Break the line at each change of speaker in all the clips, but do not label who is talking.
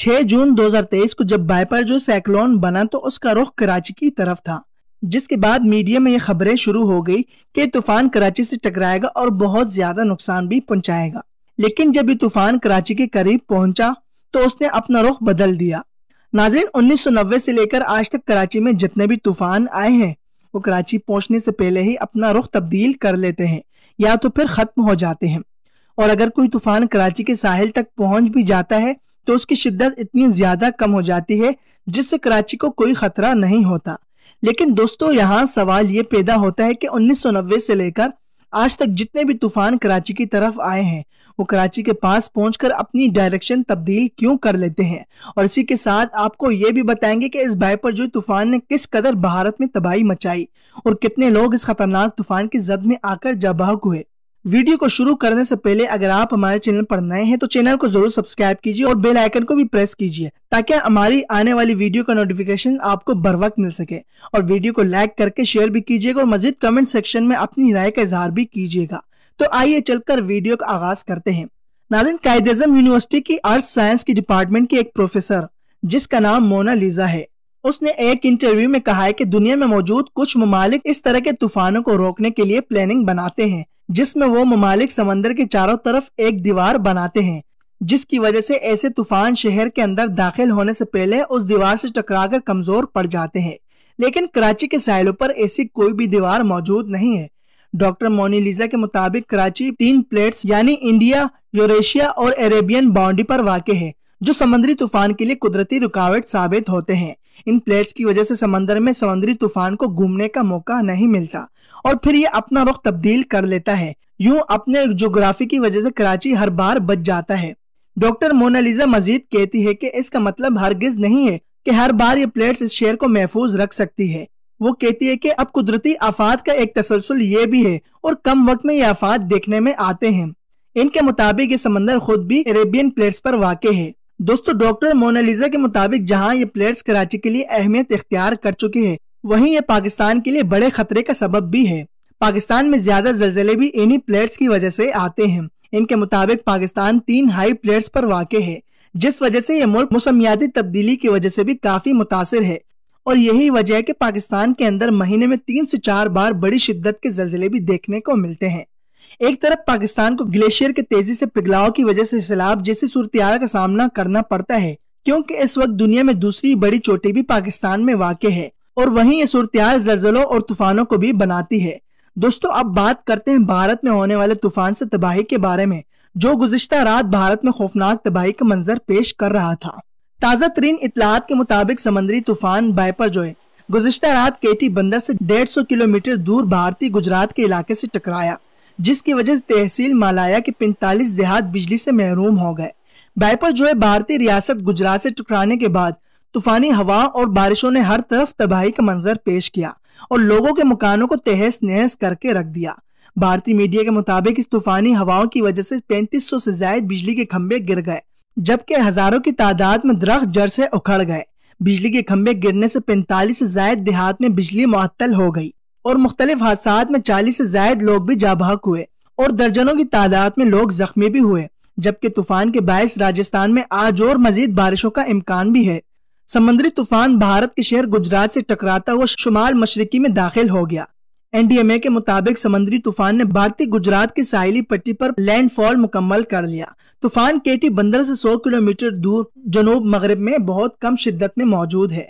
6 जून 2023 को जब बाइपर जो साइक्लोन बना तो उसका रुख कराची की तरफ था जिसके बाद मीडिया में ये खबरें शुरू हो गई कि तूफान कराची से टकराएगा और बहुत ज्यादा नुकसान भी पहुंचाएगा लेकिन जब ये तूफान कराची के करीब पहुंचा तो उसने अपना रुख बदल दिया नाजिन 1990 से लेकर आज तक कराची में जितने भी तूफान आए हैं वो कराची पहुंचने से पहले ही अपना रुख तब्दील कर लेते हैं या तो फिर खत्म हो जाते हैं और अगर कोई तूफान कराची के साहिल तक पहुंच भी जाता है तो उसकी शिद्दत इतनी ज्यादा कम हो जाती है जिससे कराची को कोई खतरा नहीं होता लेकिन दोस्तों यहाँ सवाल ये पैदा होता है कि 1990 से लेकर आज तक जितने भी तूफान कराची की तरफ आए हैं वो कराची के पास पहुंचकर अपनी डायरेक्शन तब्दील क्यों कर लेते हैं और इसी के साथ आपको ये भी बताएंगे कि इस पर जो तूफान ने किस कदर भारत में तबाही मचाई और कितने लोग इस खतरनाक तूफान की जद में आकर जबाह हुए वीडियो को शुरू करने से पहले अगर आप हमारे चैनल पर नए हैं तो चैनल को जरूर सब्सक्राइब कीजिए और बेल आइकन को भी प्रेस कीजिए ताकि हमारी आने वाली वीडियो का नोटिफिकेशन आपको बर वक्त मिल सके और वीडियो को लाइक करके शेयर भी कीजिएगा और मजीद कमेंट सेक्शन में अपनी राय का इजहार भी कीजिएगा तो आइए चलकर वीडियो का आगाज करते हैं नाजिन कायद यूनिवर्सिटी की अर्थ साइंस की डिपार्टमेंट की एक प्रोफेसर जिसका नाम मोना लीजा है उसने एक इंटरव्यू में कहा है कि दुनिया में मौजूद कुछ ममालिक इस तरह के तूफानों को रोकने के लिए प्लानिंग बनाते हैं जिसमें वो ममालिक समंदर के चारों तरफ एक दीवार बनाते हैं जिसकी वजह से ऐसे तूफान शहर के अंदर दाखिल होने से पहले उस दीवार से टकराकर कमजोर पड़ जाते हैं लेकिन कराची के साहलों पर ऐसी कोई भी दीवार मौजूद नहीं है डॉक्टर लिजा के मुताबिक कराची तीन प्लेट्स यानी इंडिया यूरेशिया और अरेबियन बाउंड्री पर वाक़ है जो समुद्री तूफान के लिए कुदरती रुकावट साबित होते हैं इन प्लेट्स की वजह से समंदर में समुद्री तूफान को घूमने का मौका नहीं मिलता और फिर ये अपना रुख तब्दील कर लेता है यूं अपने जोग्राफी की वजह से कराची हर बार बच जाता है डॉक्टर मोनालिजा मजीद कहती है कि इसका मतलब हरगिज नहीं है कि हर बार ये प्लेट्स इस शेयर को महफूज रख सकती है वो कहती है कि अब कुदरती आफात का एक तसलसल ये भी है और कम वक्त में ये आफात देखने में आते हैं इनके मुताबिक ये समंदर खुद भी अरेबियन प्लेट्स पर वाक़ है दोस्तों डॉक्टर मोनालिजा के मुताबिक जहां ये प्लेयर्स कराची के लिए अहमियत इख्तियार कर चुके हैं वहीं ये पाकिस्तान के लिए बड़े खतरे का सबब भी है पाकिस्तान में ज्यादा जलजले भी इन्हीं प्लेयर्स की वजह से आते हैं इनके मुताबिक पाकिस्तान तीन हाई प्लेयर्स पर वाक़ है जिस वजह से ये मुल्क मौसमियाती तब्दीली की वजह से भी काफी मुतासर है और यही वजह है कि पाकिस्तान के अंदर महीने में तीन से चार बार बड़ी शिद्दत के जल्जले भी देखने को मिलते हैं एक तरफ पाकिस्तान को ग्लेशियर के तेजी से पिघलाव की वजह से सैलाब जैसी सूरतयाल का सामना करना पड़ता है क्योंकि इस वक्त दुनिया में दूसरी बड़ी चोटी भी पाकिस्तान में वाक़ है और वहीं ये सूरतयाल जल्जलों और तूफानों को भी बनाती है दोस्तों अब बात करते हैं भारत में होने वाले तूफान से तबाही के बारे में जो गुजशत रात भारत में खौफनाक तबाही का मंजर पेश कर रहा था ताज़ा तरीन इतलात के मुताबिक समंदरी तूफान बाइपर जोए गुजशत रात केटी बंदर से 150 किलोमीटर दूर भारतीय गुजरात के इलाके से टकराया जिसकी वजह से तहसील मालाया के 45 देहात बिजली से महरूम हो गए बाइपर जो है भारतीय रियासत गुजरात से टुकराने के बाद तूफानी हवा और बारिशों ने हर तरफ तबाही का मंजर पेश किया और लोगों के मकानों को तहस नहस करके रख दिया भारतीय मीडिया के मुताबिक इस तूफानी हवाओं की वजह से 3500 से ज्यादा बिजली के खंभे गिर गए जबकि हजारों की तादाद में दरख्त जड़ से उखड़ गए बिजली के खंभे गिरने से 45 से ज्यादा देहात में बिजली मुअत्तल हो गई और मुख्तलिफ हादसा में चालीस से जायद लोग भी जाबहक हुए और दर्जनों की तादाद में लोग जख्मी भी हुए जबकि तूफान के बायस राजस्थान में आज और मजीद बारिशों का इम्कान भी है समुद्री तूफान भारत के शहर गुजरात से टकराता हुआ शुमाल मशरकी में दाखिल हो गया एनडीएमए के मुताबिक समुद्री तूफान ने भारतीय गुजरात की साहिली पट्टी पर लैंडफॉल मुकम्मल कर लिया तूफान केटी बंदर से 100 किलोमीटर दूर जनूब मगरब में बहुत कम शिद्दत में मौजूद है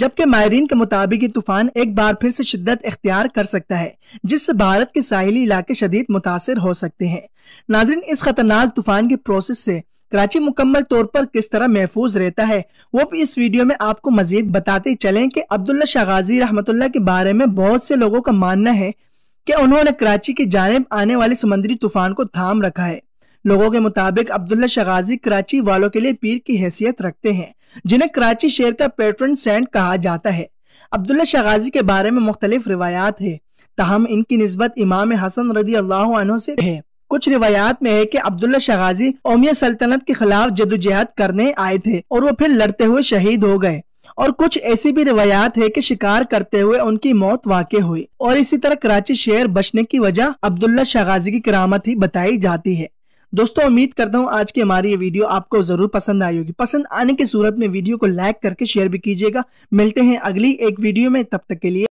जबकि माहरीन के मुताबिक ये तूफान एक बार फिर से शिद्दत अख्तियार कर सकता है जिससे भारत के साहिली इलाके शदीद मुतासर हो सकते हैं नाजरीन इस खतरनाक तूफान के प्रोसेस से कराची मुकम्मल तौर पर किस तरह महफूज रहता है वो भी इस वीडियो में आपको मजीद बताते चले की अब्दुल्ला शाहगाजी रहमतुल्ला के बारे में बहुत से लोगों का मानना है कि उन्होंने कराची की जानब आने वाले समुद्री तूफान को थाम रखा है लोगों के मुताबिक अब्दुल्ला शगाजी कराची वालों के लिए पीर की हैसियत रखते हैं जिन्हें कराची शहर का पेट्रन सेंट कहा जाता है अब्दुल्ला शगाजी के बारे में मुख्तलिफ रिवायात है तहम इनकी नस्बत इमाम हसन रदी अल्लाह से है कुछ रिवायात में है कि अब्दुल्ला शगाजी ओमिया सल्तनत के खिलाफ जदोजहद करने आए थे और वो फिर लड़ते हुए शहीद हो गए और कुछ ऐसी भी रिवायात है कि शिकार करते हुए उनकी मौत वाक़ हुई और इसी तरह कराची शहर बचने की वजह अब्दुल्ला शगाजी की करामत ही बताई जाती है दोस्तों उम्मीद करता हूँ आज की हमारी ये वीडियो आपको जरूर पसंद आई होगी पसंद आने की सूरत में वीडियो को लाइक करके शेयर भी कीजिएगा मिलते हैं अगली एक वीडियो में तब तक के लिए